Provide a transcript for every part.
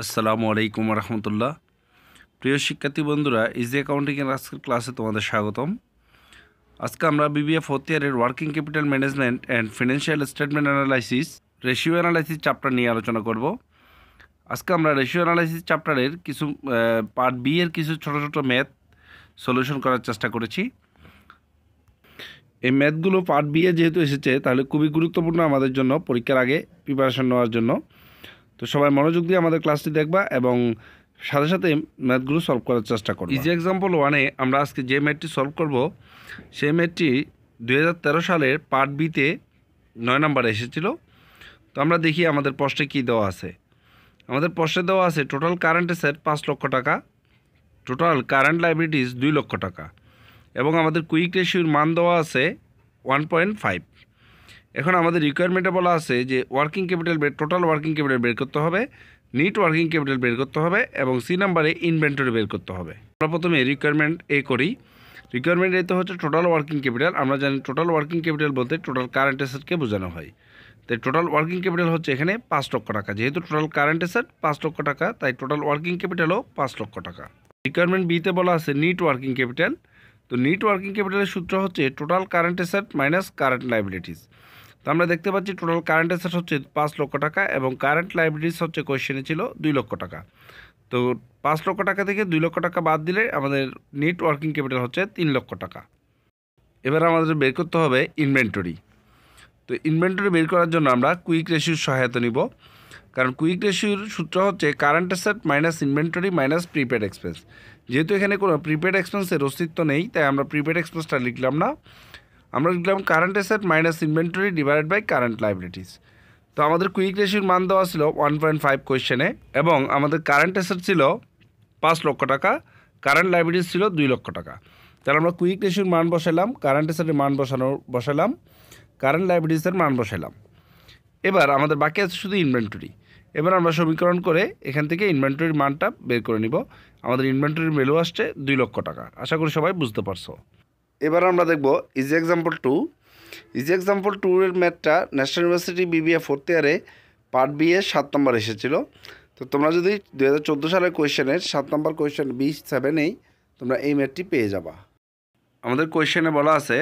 আসসালামু আলাইকুম রহমতুল্লাহ প্রিয় শিক্ষার্থী বন্ধুরা ইজি অ্যাকাউন্টিংয়ের আজকের ক্লাসে তোমাদের স্বাগতম আজকে আমরা বিবিএ ফোর্থ ইয়ারের working capital management and financial statement analysis ratio analysis chapter নিয়ে আলোচনা করব আজকে আমরা রেশিও অ্যানালাইসিস চ্যাপ্টারের কিছু পার্ট বি এর কিছু ছোট ছোট ম্যাথ সলিউশন করার চেষ্টা করেছি এই ম্যাথগুলো পার্ট বি এ যেহেতু এসেছে তাহলে খুবই গুরুত্বপূর্ণ আমাদের জন্য পরীক্ষার আগে প্রিপারেশন নেওয়ার জন্য তো সবাই মনোযোগ দিয়ে আমাদের ক্লাসটি দেখবা এবং সাথে সাথে ম্যাথগুলো সলভ করার চেষ্টা করবো ইজি এক্সাম্পল ওয়ানে আমরা আজকে যে ম্যাথটি সলভ করব সেই ম্যাথটি দুই সালের পার্ট বিতে নয় নম্বরে এসেছিল তো আমরা দেখি আমাদের পোস্টে কি দেওয়া আছে আমাদের পোস্টে দেওয়া আছে টোটাল কারেন্ট সেট পাঁচ লক্ষ টাকা টোটাল কারেন্ট লাইবিলিটিস দুই লক্ষ টাকা এবং আমাদের কুইক রেশিওর মান দেওয়া আছে ওয়ান পয়েন্ট ফাইভ এখন আমাদের রিকোয়ারমেন্টে বলা আছে যে ওয়ার্কিং ক্যাপিটাল বের টোটাল ওয়ার্কিং ক্যাপিটাল বের করতে হবে নিট ওয়ার্কিং ক্যাপিটাল বের করতে হবে এবং সি নাম্বারে ইনভেন্টরি বের করতে হবে আমরা প্রথমে রিকোয়ারমেন্ট এ করি রিকোয়ারমেন্ট এতে হচ্ছে টোটাল ওয়ার্কিং ক্যাপিটাল আমরা জানি টোটাল ওয়ার্কিং ক্যাপিটাল বলতে টোটাল কারেন্ট অ্যাসেটকে বোঝানো হয় তাই টোটাল ওয়ার্কিং ক্যাপিটাল হচ্ছে এখানে পাঁচ লক্ষ টাকা যেহেতু টোটাল কারেন্ট অ্যাসেট পাঁচ লক্ষ টাকা তাই টোটাল ওয়ার্কিং ক্যাপিটালও পাঁচ লক্ষ টাকা রিকোয়ারমেন্ট বিতে বলা আছে নিট ওয়ার্কিং ক্যাপিটাল তো নিট ওয়ার্কিং ক্যাপিটালের সূত্র হচ্ছে total current asset minus current liabilities তো আমরা দেখতে পাচ্ছি টোটাল কারেন্ট অ্যাসেট হচ্ছে পাঁচ লক্ষ টাকা এবং কারেন্ট লাইব্রেরিজ হচ্ছে কোয়েশনে ছিল দুই লক্ষ টাকা তো পাঁচ লক্ষ টাকা থেকে দুই লক্ষ টাকা বাদ দিলে আমাদের নেট ওয়ার্কিং ক্যাপিটাল হচ্ছে তিন লক্ষ টাকা এবার আমাদের বের করতে হবে ইনভেন্টরি তো ইনভেন্টরি বের করার জন্য আমরা কুইক রেশিওর সহায়তা নিব কারণ কুইক রেশিওর সূত্র হচ্ছে current asset minus inventory minus prepaid expense যেহেতু এখানে কোনো প্রিপেড এক্সপেন্সের অস্তিত্ব নেই তাই আমরা প্রিপেড এক্সপেন্সটা লিখলাম না আমরা লিখলাম current asset minus inventory divided by current liabilities তো আমাদের কুইক রেশির মান দেওয়া ছিল ওয়ান পয়েন্ট ফাইভ কোয়েশনে এবং আমাদের কারেন্ট অ্যাসেট ছিল পাঁচ লক্ষ টাকা কারেন্ট লাইব্রেটিস ছিল দুই লক্ষ টাকা তাহলে আমরা কুইক রেশির মান বসালাম কারেন্ট অ্যাসেটের মান বসানো বসালাম কারেন্ট লাইব্রেটিসের মান বসালাম এবার আমাদের বাকি আছে শুধু ইনভেন্টরি এবার আমরা সমীকরণ করে এখান থেকে ইনভেন্টরির মানটা বের করে নিব আমাদের ইনভেন্টরির ভ্যালু আসছে দুই লক্ষ টাকা আশা করি সবাই বুঝতে পারছো এবার আমরা দেখব easy example two easy example two এর ম্যাথটা ন্যাশনাল ইউনিভার্সিটি বিবিএ ফোর্থ ইয়ারে পার্ট বি সাত নম্বর এসেছিলো তো তোমরা যদি দু হাজার চোদ্দো সালের কোয়েশনের সাত নম্বর কোয়েশন বি সেভেনেই তোমরা এই ম্যাথটি পেয়ে যাবা আমাদের কোয়েশনে বলা আছে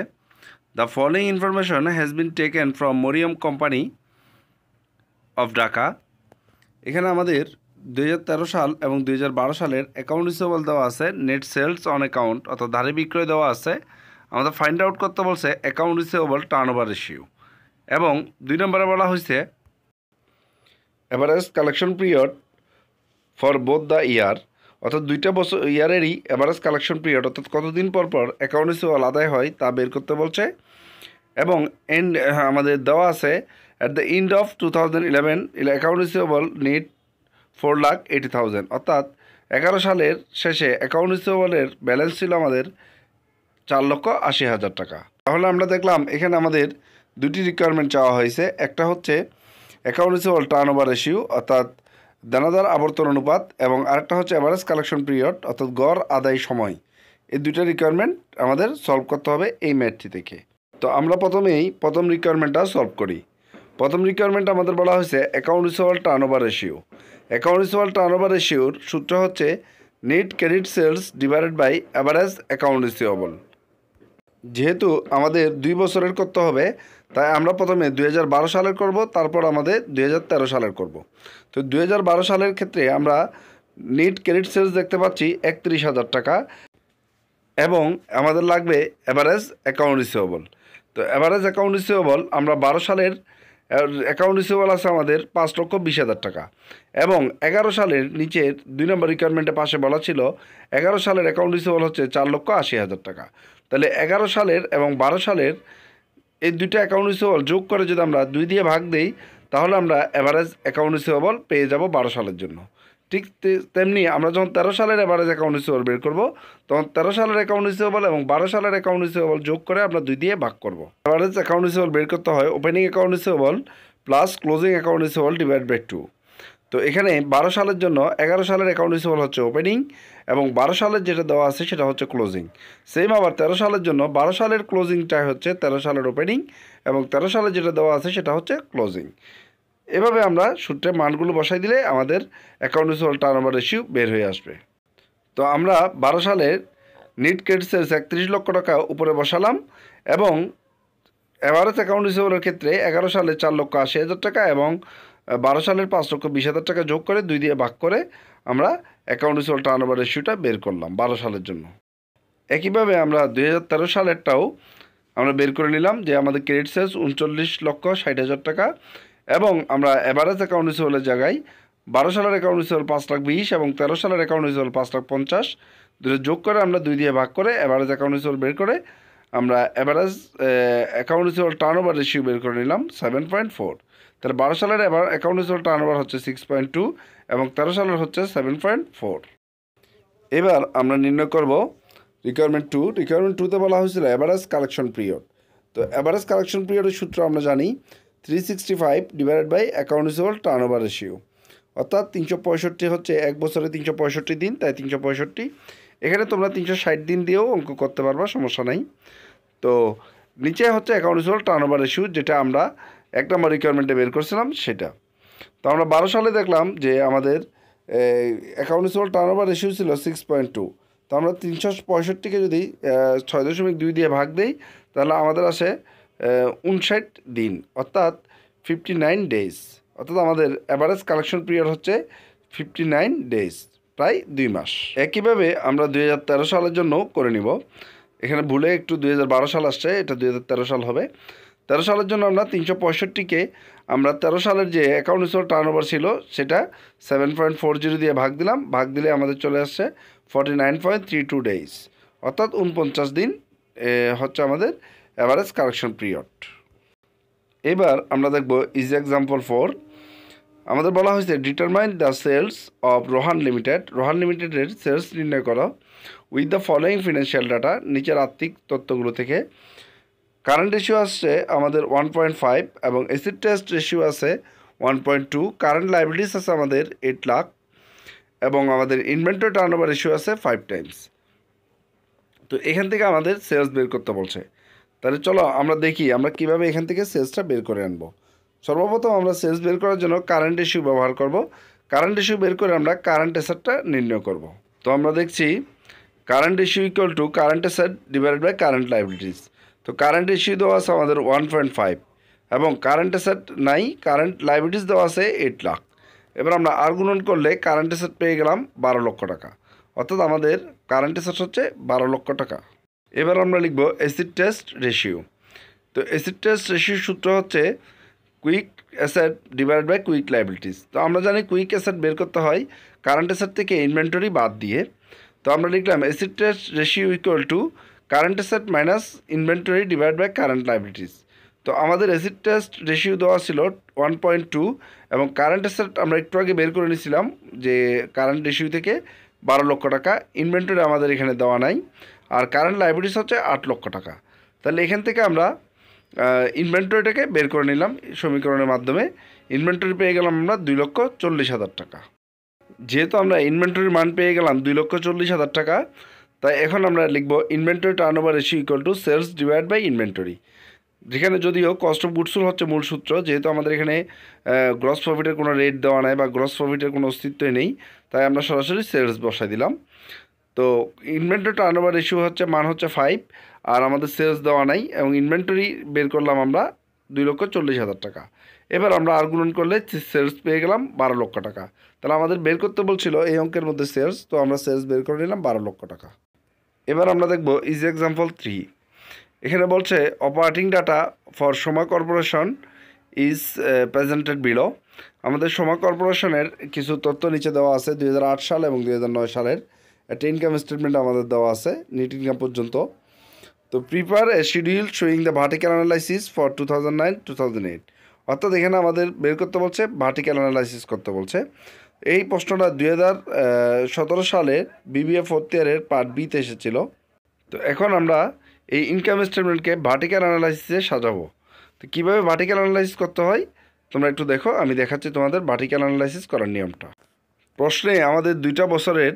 the following information has been taken from Mariam company of Dhaka এখানে আমাদের দুই সাল এবং দুই সালের অ্যাকাউন্ট রিসিভেবল দেওয়া আছে নেট সেলস অন অ্যাকাউন্ট অর্থাৎ ধারে বিক্রয় দেওয়া আছে আমাদের ফাইন্ড আউট করতে বলছে account receivable turnover ratio এবং দুই নম্বরে বলা হয়েছে average collection period for both the year অর্থাৎ দুইটা বছর ইয়ারেরই অ্যাভারেজ কালেকশন পিরিয়ড অর্থাৎ কতদিন পর পর অ্যাকাউন্ট রিসিভেবল আদায় হয় তা বের করতে বলছে এবং এন্ড হ্যাঁ, আমাদের দেওয়া আছে at the end of two thousand eleven account receivable need four lakh eighty thousand অর্থাৎ এগারো সালের শেষে অ্যাকাউন্ট রিসিভেবলের ব্যালেন্স ছিল আমাদের চার লক্ষ আশি হাজার টাকা তাহলে আমরা দেখলাম এখানে আমাদের দুটি রিকোয়ারমেন্ট চাওয়া হয়েছে একটা হচ্ছে account receivable turnover ratio অর্থাৎ দানাদার আবর্তন অনুপাত এবং আরেকটা হচ্ছে অ্যাভারেজ কালেকশন পিরিয়ড অর্থাৎ গড় আদায় সময় এই দুটা রিকোয়ারমেন্ট আমাদের সলভ করতে হবে এই ম্যাথটি থেকে তো আমরা প্রথমেই প্রথম রিকোয়ারমেন্টটা সলভ করি প্রথম রিকোয়ারমেন্ট আমাদের বলা হয়েছে account receivable turnover ratio account receivable turnover রেশিওর সূত্র হচ্ছে net credit sales divided by average account receivable যেহেতু আমাদের দুই বছরের করতে হবে তাই আমরা প্রথমে দুই সালের করব তারপর আমাদের দুই সালের করব তো দুই সালের ক্ষেত্রে আমরা নিট ক্রেডিট সেলস দেখতে পাচ্ছি একত্রিশ হাজার টাকা এবং আমাদের লাগবে অ্যাভারেজ অ্যাকাউন্ট রিসিভেবল তো অ্যাভারেজ অ্যাকাউন্ট রিসিভেবল আমরা বারো সালের অ্যাকাউন্ট রিসিভেবল আছে আমাদের পাঁচ লক্ষ বিশ হাজার টাকা এবং এগারো সালের নিচের দুই নম্বর রিকোয়ারমেন্টের পাশে বলা ছিল এগারো সালের অ্যাকাউন্ট রিসিভেবল হচ্ছে চার লক্ষ আশি হাজার টাকা তাহলে এগারো সালের এবং বারো সালের এই দুইটা অ্যাকাউন্ট রিসিভেবল যোগ করে যদি আমরা দুই দিয়ে ভাগ দেই তাহলে আমরা অ্যাভারেজ অ্যাকাউন্ট রিসিভেবল পেয়ে যাব বারো সালের জন্য ঠিক তেমনি আমরা যখন তেরো সালের অ্যাভারেজ অ্যাকাউন্ট রিসিভেবল বের করব তখন তেরো সালের অ্যাকাউন্ট রিসিভেবল এবং বারো সালের অ্যাকাউন্ট রিসিভেবল যোগ করে আমরা দুই দিয়ে ভাগ করব অ্যাভারেজ অ্যাকাউন্ট রিসিভেবল বের করতে হয় opening account receivable plus closing account receivable divide by two তো এখানে বারো সালের জন্য এগারো সালের অ্যাকাউন্ট রিসিভেবল হচ্ছে ওপেনিং এবং বারো সালের যেটা দেওয়া আছে সেটা হচ্ছে ক্লোজিং সেম আবার তেরো সালের জন্য বারো সালের ক্লোজিংটাই হচ্ছে তেরো সালের ওপেনিং এবং তেরো সালের যেটা দেওয়া আছে সেটা হচ্ছে ক্লোজিং এভাবে আমরা সূত্রে মানগুলো বসাই দিলে আমাদের অ্যাকাউন্ট রিসিভেবল টার্নওভার রেশিও বের হয়ে আসবে তো আমরা বারো সালের নিট ক্রেডিটসের একত্রিশ লক্ষ টাকা উপরে বসালাম এবং অ্যাভারেজ অ্যাকাউন্ট রিসিভেবলের ক্ষেত্রে এগারো সালে চার লক্ষ আশি হাজার টাকা এবং বারো সালের পাঁচ লক্ষ বিশ হাজার টাকা যোগ করে দুই দিয়ে ভাগ করে আমরা অ্যাকাউন্ট রিসিভেবল টার্ন ওভার রেশিওটা বের করলাম বারো সালের জন্য একইভাবে আমরা দুই হাজার তেরো সালেরটাও আমরা বের করে নিলাম যে আমাদের ক্রেডিট সেলস উনচল্লিশ লক্ষ ষাট হাজার টাকা এবং আমরা অ্যাভারেজ অ্যাকাউন্ট রিসিভেবলের জায়গায় বারো সালের অ্যাকাউন্ট রিসিভেবল পাঁচ লাখ বিশ এবং তেরো সালের অ্যাকাউন্ট রিসিভেবল পাঁচ লাখ পঞ্চাশ দুটো যোগ করে আমরা দুই দিয়ে ভাগ করে অ্যাভারেজ অ্যাকাউন্ট রিসিভেবল বের করে আমরা average account receivable turnover ratio বের করে নিলাম সেভেন পয়েন্ট ফোর তাহলে বারো সালের এবার অ্যাকাউন্ট হিসেবে টার্ন ওভার হচ্ছে সিক্স পয়েন্ট টু এবং তেরো সালের হচ্ছে সেভেন পয়েন্ট ফোর এবার আমরা নির্ণয় করব রিকোয়ারমেন্ট টু রিকোয়ারমেন্ট টুতে বলা হয়েছিল অ্যাভারেজ কালেকশন পিরিয়ড তো অ্যাভারেজ কালেকশন পিরিয়ডের সূত্র আমরা জানি three sixty five divided by account হিসেবে টার্ন ওভার রেশিও অর্থাৎ তিনশো পঁয়ষট্টি হচ্ছে এক বছরে তিনশো পঁয়ষট্টি দিন তাই তিনশো পঁয়ষট্টি এখানে তোমরা তিনশো ষাট দিন দিয়েও অঙ্ক করতে পারবা সমস্যা নাই তো নিচে হচ্ছে অ্যাকাউন্ট হিসেবে টার্ন ওভার রেশিও যেটা আমরা এক নম্বর রিকোয়ারমেন্টে বের করছিলাম সেটা তো আমরা বারো সালে দেখলাম যে আমাদের অ্যাকাউন্টসিবল টার্ন ওভার রেশিও ছিল সিক্স পয়েন্ট টু তো আমরা তিনশো পঁয়ষট্টিকে যদি ছয় দশমিক দুই দিয়ে ভাগ দেই তাহলে আমাদের আসে উনষাট দিন অর্থাৎ ফিফটি নাইন ডেজ অর্থাৎ আমাদের অ্যাভারেজ কালেকশন পিরিয়ড হচ্ছে ফিফটি নাইন ডেজ প্রায় দুই মাস একইভাবে আমরা দুই সালের জন্য করে নিব এখানে ভুলে একটু দুই সাল আসছে এটা দুই সাল হবে তেরো সালের জন্য আমরা তিনশো পঁয়ষট্টিকে আমরা তেরো সালের যে অ্যাকাউন্ট হিসেবে ওভার ছিল সেটা সেভেন পয়েন্ট ফোর জিরো দিয়ে ভাগ দিলাম ভাগ দিলে আমাদের চলে আসছে forty nine point three two days অর্থাৎ উনপঞ্চাশ দিন হচ্ছে আমাদের অ্যাভারেজ কারেকশন পিরিয়ড এবার আমরা দেখব ইজ এক্সাম্পল ফোর আমাদের বলা হয়েছে determine the sales of Rohan limited Rohan লিমিটেডের সেলস নির্ণয় করা with the following financial data নিচের আর্থিক তথ্যগুলো থেকে কারেন্ট রেশিও আসছে আমাদের ওয়ান পয়েন্ট ফাইভ এবং অ্যাসিড টেস্ট রেশিও আছে one point two current liabilities আছে আমাদের এইট লাখ এবং আমাদের ইনভেন্টরি ওভার রেশিও আছে ফাইভ টাইমস তো এখান থেকে আমাদের সেলস বের করতে বলছে তাহলে চলো আমরা দেখি আমরা কিভাবে এখান থেকে সেলসটা বের করে আনবো সর্বপ্রথম আমরা সেলস বের করার জন্য কারেন্ট ইস্যু ব্যবহার করব কারেন্ট ইস্যু বের করে আমরা কারেন্ট এসেটটা নির্ণয় করব তো আমরা দেখছি current issue equal to current asset divided by current liabilities তো কারেন্ট ইস্যু দেওয়া আছে আমাদের ওয়ান পয়েন্ট ফাইভ এবং কারেন্ট অ্যাসেট নাই কারেন্ট লাইব্রেটিস দেওয়া আছে এইট লাখ এবার আমরা আর্গুনন করলে কারেন্ট অ্যাসেট পেয়ে গেলাম বারো লক্ষ টাকা অর্থাৎ আমাদের কারেন্ট অ্যাসেট হচ্ছে বারো লক্ষ টাকা এবার আমরা লিখব অ্যাসিড টেস্ট রেশিও তো অ্যাসিড টেস্ট রেশিও সূত্র হচ্ছে quick asset divide by quick liabilities তো আমরা জানি কুইক অ্যাসেট বের করতে হয় কারেন্ট অ্যাসেট থেকে ইনভেন্টরি বাদ দিয়ে তো আমরা লিখলাম acid test ratio equal to current asset minus inventory divide by current liabilities তো আমাদের অ্যাসিড টেস্ট রেশিও দেওয়া ছিল ওয়ান পয়েন্ট টু এবং কারেন্ট অ্যাসেট আমরা একটু আগে বের করে নিয়েছিলাম যে কারেন্ট রেশিও থেকে বারো লক্ষ টাকা ইনভেন্টরি আমাদের এখানে দেওয়া নাই আর কারেন্ট লাইবিলিটিস হচ্ছে আট লক্ষ টাকা তাহলে এখান থেকে আমরা ইনভেন্টরিটাকে বের করে নিলাম সমীকরণের মাধ্যমে ইনভেন্টরি পেয়ে গেলাম আমরা দুই লক্ষ চল্লিশ হাজার টাকা যেহেতু আমরা ইনভেন্টরির মান পেয়ে গেলাম দুই লক্ষ চল্লিশ হাজার টাকা তাই এখন আমরা লিখব inventory turnover ratio equal to sales divide by inventory যেখানে যদিও কস্ট অফ গুডসুল হচ্ছে মূল সূত্র যেহেতু আমাদের এখানে গ্রস প্রফিটের কোনো রেট দেওয়া নাই বা গ্রস প্রফিটের কোনো অস্তিত্বই নেই তাই আমরা সরাসরি সেলস বসাই দিলাম তো ইনভেন্টরি টার্ন ওভার রেশিও হচ্ছে মান হচ্ছে ফাইভ আর আমাদের সেলস দেওয়া নাই এবং ইনভেন্টরি বের করলাম আমরা দুই লক্ষ চল্লিশ হাজার টাকা এবার আমরা আর গুণন করলে সেলস পেয়ে গেলাম বারো লক্ষ টাকা তাহলে আমাদের বের করতে বলছিল এই অঙ্কের মধ্যে সেলস তো আমরা সেলস বের করে নিলাম বারো লক্ষ টাকা এবার আমরা দেখব ইজ এক্সাম্পল থ্রি এখানে বলছে operating data for Soma corporation is presented below আমাদের সোমা কর্পোরেশনের কিছু তথ্য নিচে দেওয়া আছে দুই সাল এবং দুই সালের একটা ইনকাম স্টেটমেন্ট আমাদের দেওয়া আছে নিট ইনকাম পর্যন্ত তো prepare a schedule showing the vertical analysis for two thousand nine two thousand eight অর্থাৎ এখানে আমাদের বের করতে বলছে ভার্টিক্যাল অ্যানালাইসিস করতে বলছে এই প্রশ্নটা দুই হাজার সতেরো সালে বিবিএ ফোর্থ ইয়ারের পার্ট বিতে এসেছিল তো এখন আমরা এই ইনকাম স্টেটমেন্টকে ভার্টিক্যাল অ্যানালাইসিসে সাজাবো তো কীভাবে ভার্টিক্যাল অ্যানালাইসিস করতে হয় তোমরা একটু দেখো আমি দেখাচ্ছি তোমাদের ভার্টিক্যাল অ্যানালাইসিস করার নিয়মটা প্রশ্নে আমাদের দুইটা বছরের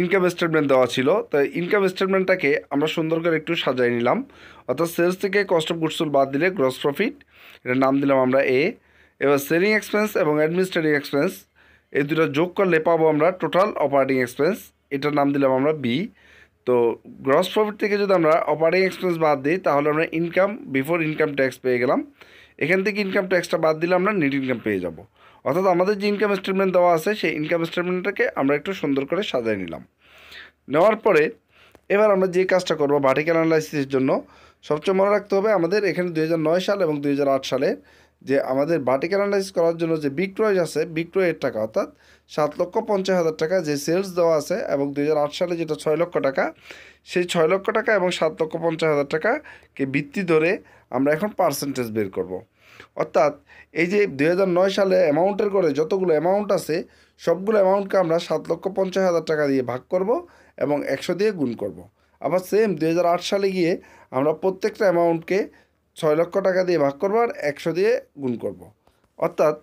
ইনকাম স্টেটমেন্ট দেওয়া ছিল তো ইনকাম স্টেটমেন্টটাকে আমরা সুন্দর করে একটু সাজাই নিলাম অর্থাৎ সেলস থেকে কস্ট অফ গুডসুল বাদ দিলে গ্রস প্রফিট এটার নাম দিলাম আমরা এ এবার সেলিং এক্সপেন্স এবং অ্যাডমিনিস্ট্রেটিভ এক্সপেন্স এই দুটো যোগ করলে পাবো আমরা টোটাল অপারেটিং এক্সপেন্স এটার নাম দিলাম আমরা বি তো গ্রস প্রফিট থেকে যদি আমরা অপারেটিং এক্সপেন্স বাদ দিই তাহলে আমরা ইনকাম বিফোর ইনকাম ট্যাক্স পেয়ে গেলাম এখান থেকে ইনকাম ট্যাক্সটা বাদ দিলে আমরা নেট ইনকাম পেয়ে যাব অর্থাৎ আমাদের যে ইনকাম স্টেটমেন্ট দেওয়া আছে সেই ইনকাম স্টেটমেন্টটাকে আমরা একটু সুন্দর করে সাজিয়ে নিলাম নেওয়ার পরে এবার আমরা যে কাজটা করব ভার্টিক্যাল অ্যানালাইসিসের জন্য সবচেয়ে মনে রাখতে হবে আমাদের এখানে দু সাল এবং দু সালে যে আমাদের ভার্টিক্যাল অ্যানালাইস করার জন্য যে বিক্রয় আছে বিক্রয়ের টাকা অর্থাৎ সাত লক্ষ পঞ্চাশ হাজার টাকা যে সেলস দেওয়া আছে এবং দুই সালে যেটা ছয় লক্ষ টাকা সেই ছয় লক্ষ টাকা এবং সাত লক্ষ পঞ্চাশ হাজার টাকাকে ভিত্তি ধরে আমরা এখন পার্সেন্টেজ বের করব। অর্থাৎ এই যে দুই সালে অ্যামাউন্টের করে যতগুলো অ্যামাউন্ট আছে সবগুলো অ্যামাউন্টকে আমরা সাত লক্ষ পঞ্চাশ হাজার টাকা দিয়ে ভাগ করব এবং একশো দিয়ে গুণ করব। আবার সেম দুই সালে গিয়ে আমরা প্রত্যেকটা অ্যামাউন্টকে ছয় লক্ষ টাকা দিয়ে ভাগ করবো আর একশো দিয়ে গুণ করব। অর্থাৎ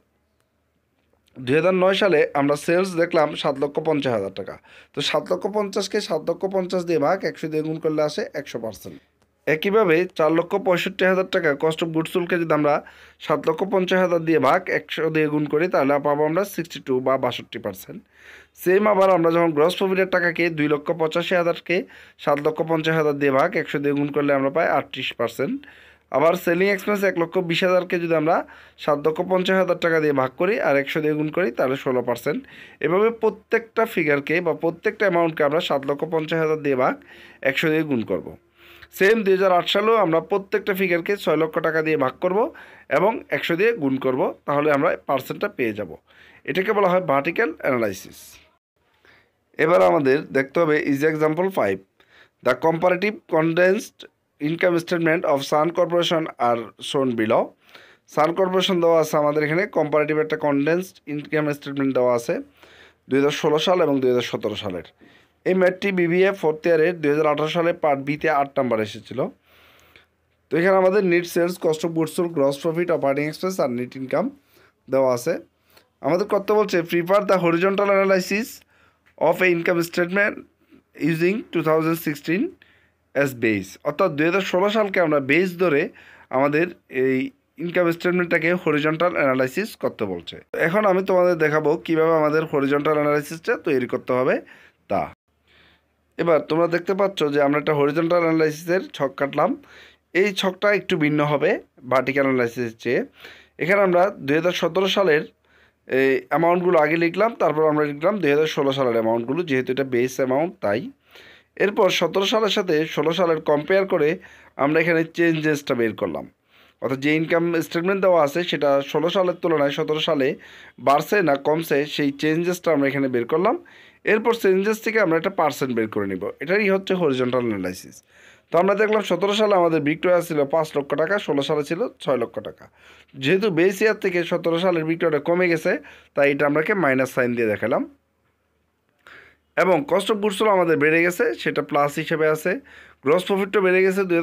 দুই নয় সালে আমরা সেলস দেখলাম সাত লক্ষ পঞ্চাশ হাজার টাকা তো সাত লক্ষ পঞ্চাশকে সাত লক্ষ পঞ্চাশ দিয়ে ভাগ একশো দিয়ে গুণ করলে আসে একশো পার্সেন্ট একইভাবে চার লক্ষ পঁয়ষট্টি হাজার টাকা কস্ট অফ গুডসুলকে যদি আমরা সাত লক্ষ পঞ্চাশ হাজার দিয়ে ভাগ একশো দিয়ে গুণ করি তাহলে পাবো আমরা সিক্সটি টু বা বাষট্টি পার্সেন্ট সেম আবার আমরা যখন গ্রস প্রফিটের টাকাকে দুই লক্ষ পঁচাশি হাজারকে সাত লক্ষ পঞ্চাশ হাজার দিয়ে ভাগ একশো দিয়ে গুণ করলে আমরা পাই আটত্রিশ পার্সেন্ট আবার সেলিং এক্সপেন্স এক লক্ষ বিশ হাজারকে যদি আমরা সাত লক্ষ পঞ্চাশ হাজার টাকা দিয়ে ভাগ করি আর একশো দিয়ে গুণ করি তাহলে ষোলো পার্সেন্ট এভাবে প্রত্যেকটা ফিগারকে বা প্রত্যেকটা অ্যামাউন্টকে আমরা সাত লক্ষ পঞ্চাশ হাজার দিয়ে ভাগ একশো দিয়ে গুণ করব। সেম দুই হাজার আট সালেও আমরা প্রত্যেকটা ফিগারকে ছয় লক্ষ টাকা দিয়ে ভাগ করব এবং একশো দিয়ে গুণ করব তাহলে আমরা পার্সেন্টটা পেয়ে যাব এটাকে বলা হয় ভার্টিক্যাল অ্যানালাইসিস এবার আমাদের দেখতে হবে is example five the comparative condensed income statement of Sun corporation আর শোন বিল সান কর্পোরেশন দেওয়া আছে আমাদের এখানে কম্পারেটিভ একটা কনডেন্সড ইনকাম স্টেটমেন্ট দেওয়া আছে দুই সাল এবং দুই সালের এই ম্যাটটি বিবিএ ফোর্থ ইয়ারের দুই সালে পার্ট বিতে আট নাম্বার এসেছিল তো এখানে আমাদের net sales cost of goods sold gross profit operating expense আর নিট ইনকাম দেওয়া আছে আমাদের কত বলছে prepare the horizontal analysis of a income statement using two thousand sixteen as base অর্থাৎ দু সালকে আমরা বেস ধরে আমাদের এই ইনকাম স্টেটমেন্টটাকে হরিজন্টাল অ্যানালাইসিস করতে বলছে এখন আমি তোমাদের দেখাবো কিভাবে আমাদের হরিজন্টাল অ্যানালাইসিসটা তৈরি করতে হবে তা এবার তোমরা দেখতে পাচ্ছ যে আমরা একটা হরিজন্টাল অ্যানালাইসিসের ছক কাটলাম এই ছকটা একটু ভিন্ন হবে ভার্টিক্যাল অ্যানালাইসিসের চেয়ে এখানে আমরা দুই সালের এই অ্যামাউন্টগুলো আগে লিখলাম তারপর আমরা লিখলাম দুই সালের অ্যামাউন্টগুলো যেহেতু এটা বেস অ্যামাউন্ট তাই এরপর সতেরো সালের সাথে ষোলো সালের কম্পেয়ার করে আমরা এখানে চেঞ্জেসটা বের করলাম অর্থাৎ যে ইনকাম স্টেটমেন্ট দেওয়া আছে সেটা ষোলো সালের তুলনায় সতেরো সালে বাড়ছে না কমছে সেই চেঞ্জেসটা আমরা এখানে বের করলাম এরপর চেঞ্জেস থেকে আমরা একটা পার্সেন্ট বের করে নিব এটাই হচ্ছে হরিজেন্টাল অ্যানালাইসিস তো আমরা দেখলাম সতেরো সালে আমাদের বিক্রয় ছিল পাঁচ লক্ষ টাকা ষোলো সালে ছিল ছয় লক্ষ টাকা যেহেতু বেস ইয়ার থেকে সতেরো সালের বিক্রয়টা কমে গেছে তাই এটা আমরাকে মাইনাস সাইন দিয়ে দেখালাম এবং কস্ট অফ গুডসও আমাদের বেড়ে গেছে সেটা প্লাস হিসেবে আছে গ্রস প্রফিটটা বেড়ে গেছে দুই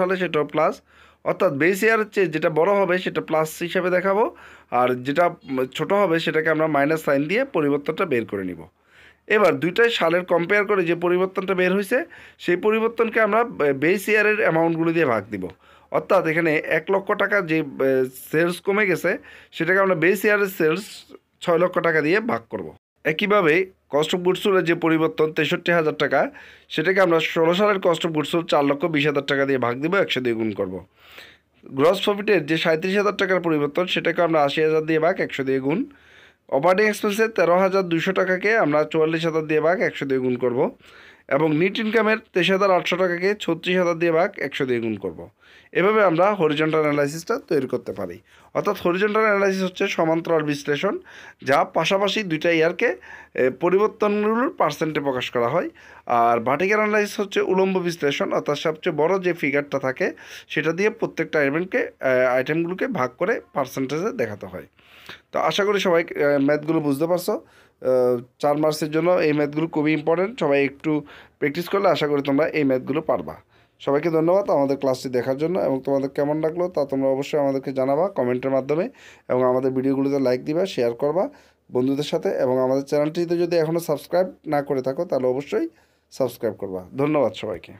সালে সেটাও প্লাস অর্থাৎ বেস ইয়ারের চেয়ে যেটা বড় হবে সেটা প্লাস হিসাবে দেখাবো আর যেটা ছোট হবে সেটাকে আমরা মাইনাস সাইন দিয়ে পরিবর্তনটা বের করে নিব এবার দুইটাই সালের কম্পেয়ার করে যে পরিবর্তনটা বের হয়েছে সেই পরিবর্তনকে আমরা বেস ইয়ারের অ্যামাউন্টগুলো দিয়ে ভাগ দিব অর্থাৎ এখানে এক লক্ষ টাকা যে সেলস কমে গেছে সেটাকে আমরা বেস ইয়ারের সেলস ছয় লক্ষ টাকা দিয়ে ভাগ করব একইভাবে কস্ট অফ গুডসুলের যে পরিবর্তন তেষট্টি হাজার টাকা সেটাকে আমরা ষোলো সালের কস্ট অফ গুডসুল চার লক্ষ বিশ হাজার টাকা দিয়ে ভাগ দেবো একশো দিয়ে গুণ করবো গ্রস প্রফিটের যে সাঁত্রিশ হাজার টাকার পরিবর্তন সেটাকে আমরা আশি হাজার দিয়ে ভাগ একশো দিয়ে গুণ অপারেটিং এক্সপেন্সের তেরো হাজার দুশো টাকাকে আমরা চুয়াল্লিশ হাজার দিয়ে ভাগ একশো দিয়ে গুণ করবো এবং নিট ইনকামের তেইশ হাজার আটশো টাকাকে ছত্রিশ হাজার দিয়ে ভাগ একশো দিয়ে গুণ করবো এভাবে আমরা হরিজন্টাল অ্যানালাইসিসটা তৈরি করতে পারি অর্থাৎ হরিজন্টাল অ্যানালাইসিস হচ্ছে সমান্তরাল বিশ্লেষণ যা পাশাপাশি দুইটা ইয়ারকে পরিবর্তনগুলোর পার্সেন্টে প্রকাশ করা হয় আর ভার্টিক্যাল অ্যানালাইসিস হচ্ছে উলম্ব বিশ্লেষণ অর্থাৎ সবচেয়ে বড় যে ফিগারটা থাকে সেটা দিয়ে প্রত্যেকটা আইটেমকে আইটেমগুলোকে ভাগ করে পার্সেন্টেজে দেখাতে হয় তো আশা করি সবাই ম্যাথগুলো বুঝতে পারছো চার মার্চের জন্য এই ম্যাথগুলো খুবই ইম্পর্টেন্ট সবাই একটু প্র্যাকটিস করলে আশা করি তোমরা এই ম্যাথগুলো পারবা সবাইকে ধন্যবাদ আমাদের ক্লাসটি দেখার জন্য এবং তোমাদের কেমন লাগলো তা তোমরা অবশ্যই আমাদেরকে জানাবা কমেন্টের মাধ্যমে এবং আমাদের ভিডিওগুলোতে লাইক দিবা শেয়ার করবা বন্ধুদের সাথে এবং আমাদের চ্যানেলটিতে যদি এখনও সাবস্ক্রাইব না করে থাকো তাহলে অবশ্যই সাবস্ক্রাইব করবা ধন্যবাদ সবাইকে